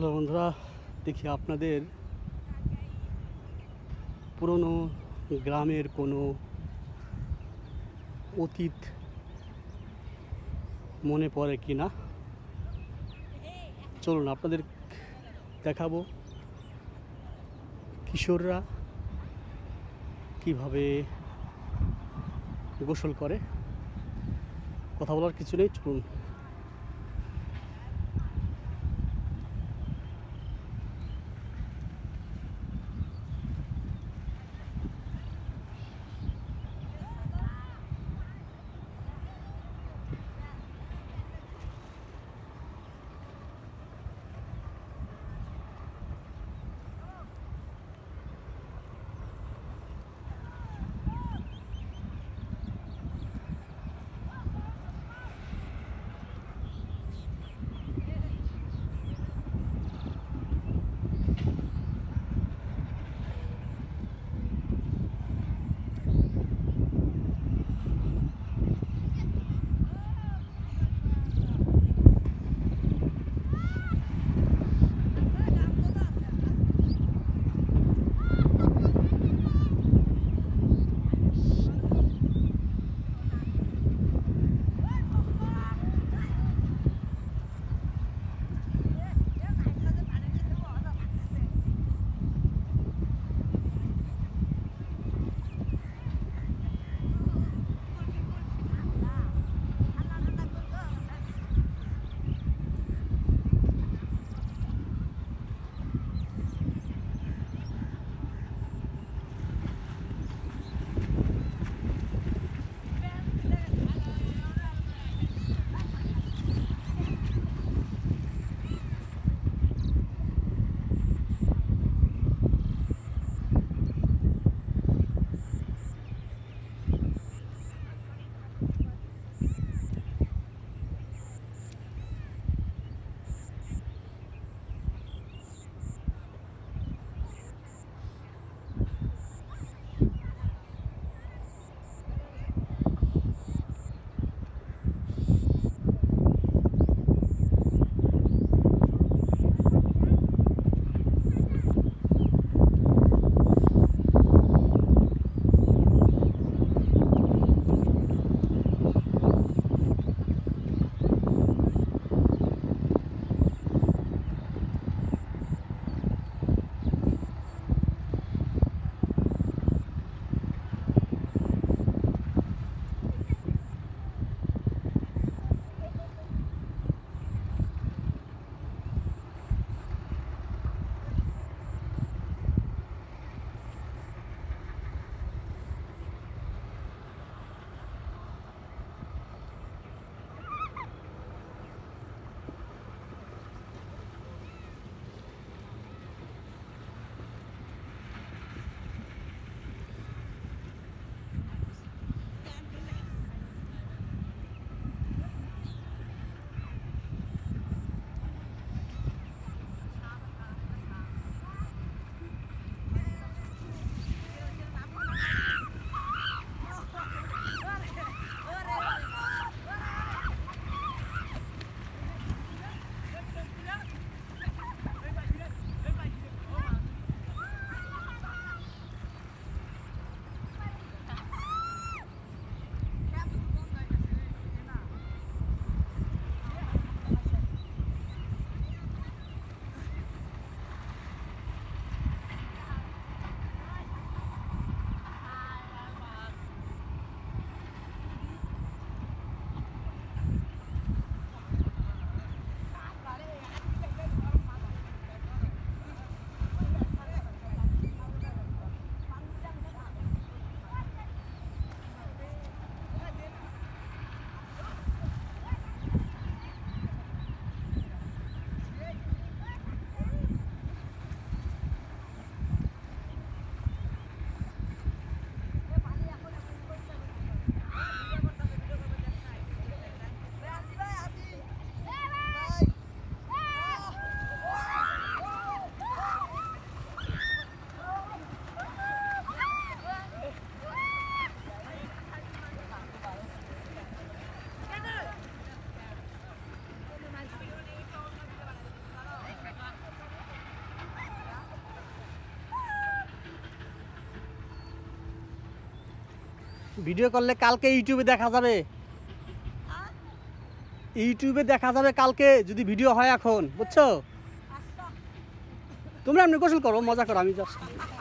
hello বন্ধুরা দেখি আপনাদের পুরনো গ্রামের কোনো অতীত মনে পড়ে কি না চলুন আপনাদের দেখাবো কিশোররা কিভাবে গোসল করে কথা বলার কিছু নেই চলুন ভিডিও করলে কালকে ইউটিউবে দেখা যাবে ইউটিউবে দেখা যাবে কালকে যদি ভিডিও হয় এখন বুঝছো তোমরা এমনি কৌশল করো মজা করো আমি জাস্ট